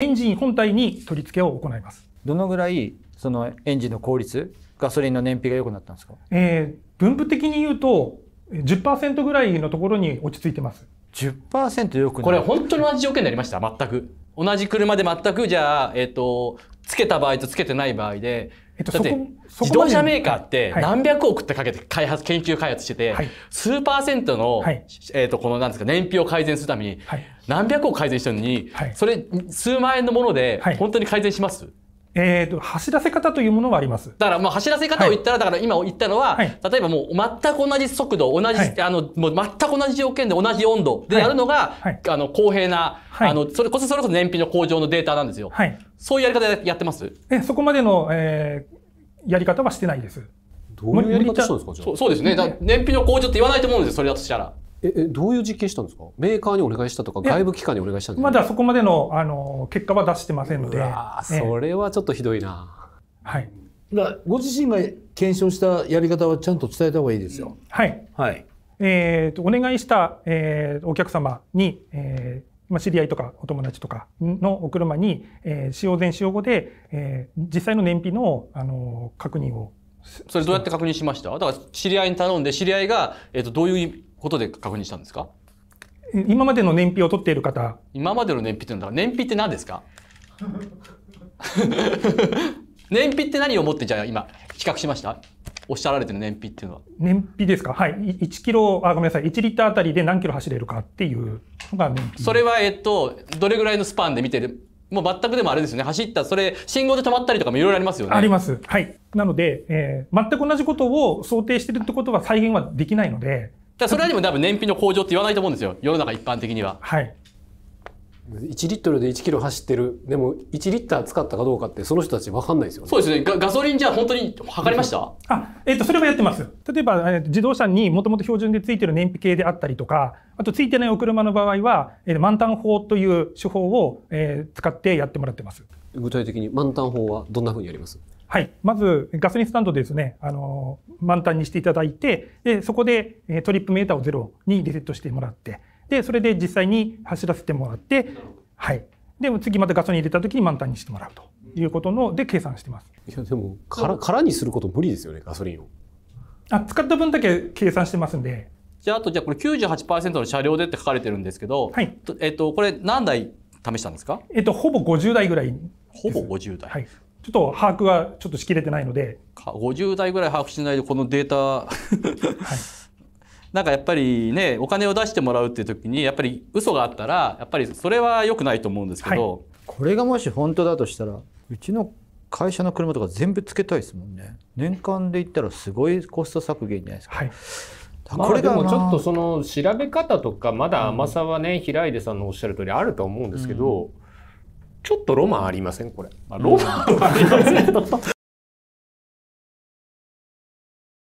エンジン本体に取り付けを行います。どのぐらいそのエンジンの効率、ガソリンの燃費が良くなったんですか。えー、分布的に言うと10%ぐらいのところに落ち着いてます。10%良くこれ本当に同じ条件になりました。全く同じ車で全くじゃあえっ、ー、とつけた場合とつけてない場合でえっと、だって自動車メーカーって何百億ってかけて開発、研究開発してて、数パーセントの、えっと、このなんですか、燃費を改善するために、何百億改善してるのに、それ数万円のもので本当に改善します、えーと、走らせ方というものはありますだからまあ走らせ方を言ったら、はい、だから今言ったのは、はい、例えばもう全く同じ速度同じ、はい、あのもう全く同じ条件で同じ温度でやるのが、あの公平な、あのそれこそそれこそ燃費の向上のデータなんですよ、そういうやり方でやってますえそこまでの、えー、やり方はしてないですどういうやり方そうですかそうですね燃費の向上って言わないと思うんですよそれだとしたら。ええどういう実験したんですかメーカーにお願いしたとか外部機関にお願いしたんですかまだそこまでのあの結果は出してませんのでそれはちょっとひどいな、はいだご自身が検証したやり方はちゃんと伝えた方がいいですよはい、はいえーと、お願いした、えー、お客様に、えーまあ、知り合いとかお友達とかのお車に、えー、使用前使用後で、えー、実際の燃費の、あの確認をそれどうやって確認しましただから知り合いに頼んで知り合いが、えーとどういうことで確認したんですか今までの燃費を取っている方今までの燃費ってのは燃費って何ですか 燃費って何を持ってじゃあ今比較しましたおっしゃられてる燃費っていうのは燃費ですかはい1キロあごめんなさい1リッターあたりで何キロ走れるかっていうのが燃費それはえっとどれぐらいのスパンで見てるもう全くでもあれですよね走ったそれ信号で止まったりとかもいろいろありますよねありますはいなので、えー、全く同じことを想定してるってことは再現はできないのでだそれはでも多分燃費の向上って言わないと思うんですよ世の中一般的には。はい1リットルで1キロ走ってるでも1リッター使ったかどうかってその人たち分かんないですよねそうですねガソリンじゃあ本当に測りました、あえっ、ー、とそれもやってます例えば、えー、自動車にもともと標準でついてる燃費計であったりとかあとついてないお車の場合は、えー、満タン法という手法を、えー、使ってやってもらってます具体的に満タン法はどんなふうにやりますはい。まず、ガソリンスタンドですね、あの、満タンにしていただいて、で、そこで、えトリップメーターをゼロにリセットしてもらって、で、それで実際に走らせてもらって、はい。で、次またガソリン入れた時に満タンにしてもらうということので計算してます。いや、でも、空、空にすること無理ですよね、ガソリンを。あ、使った分だけ計算してますんで。じゃあ、あと、じゃあこれ98%の車両でって書かれてるんですけど、はい。えっと、これ何台試したんですかえっと、ほぼ50台ぐらいほぼ50台。はい、ちょっと把握がちょっとしきれてないので。50代ぐらい把握しないでこのデータはい、なんかやっぱりねお金を出してもらうっていう時にやっぱり嘘があったらやっぱりそれは良くないと思うんですけど、はい、これがもし本当だとしたらうちの会社の車とか全部つけたいですもんね年間で言ったらすごいコスト削減じゃないですか、はいまあ、これでもちょっとその調べ方とかまだ甘さはね、平出さんのおっしゃる通りあると思うんですけど、ちょっとロマンありませんこれ。まあ、ロマンはありません。